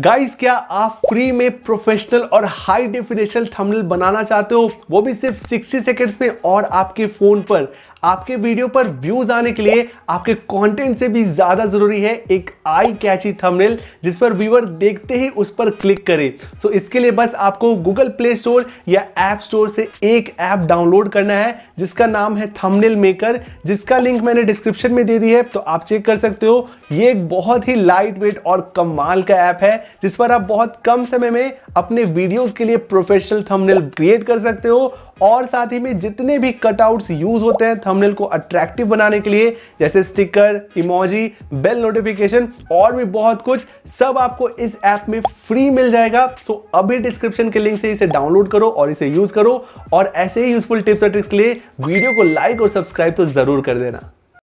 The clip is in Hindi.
गाइस क्या आप फ्री में प्रोफेशनल और हाई डेफिनेशन थंबनेल बनाना चाहते हो वो भी सिर्फ 60 सेकेंड्स में और आपके फोन पर आपके वीडियो पर व्यूज आने के लिए आपके कंटेंट से भी ज्यादा जरूरी है एक आई कैची थंबनेल जिस पर व्यूवर देखते ही उस पर क्लिक करे सो so, इसके लिए बस आपको गूगल प्ले स्टोर या ऐप स्टोर से एक ऐप डाउनलोड करना है जिसका नाम है थंबनेल मेकर जिसका लिंक मैंने डिस्क्रिप्शन में दे दी है तो आप चेक कर सकते हो ये एक बहुत ही लाइट वेट और कमाल का ऐप है जिस पर आप बहुत कम समय में अपने वीडियोस के लिए प्रोफेशनल थंबनेल क्रिएट कर सकते हो और साथ ही में जितने भी कटआउट्स यूज होते हैं थंबनेल को अट्रैक्टिव बनाने के लिए जैसे स्टिकर इमोजी बेल नोटिफिकेशन और भी बहुत कुछ सब आपको इस ऐप में फ्री मिल जाएगा सो so, अभी डिस्क्रिप्शन के लिंक से इसे डाउनलोड करो और इसे यूज करो और ऐसे ही यूजफुल टिप्स और ट्रिक्स के लिए वीडियो को लाइक और सब्सक्राइब तो जरूर कर देना